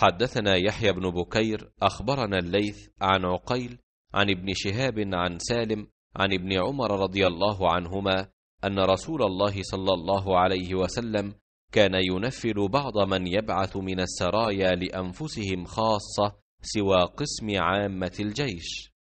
حدثنا يحيى بن بكير أخبرنا الليث عن عقيل عن ابن شهاب عن سالم عن ابن عمر رضي الله عنهما أن رسول الله صلى الله عليه وسلم كان ينفل بعض من يبعث من السرايا لأنفسهم خاصة سوى قسم عامة الجيش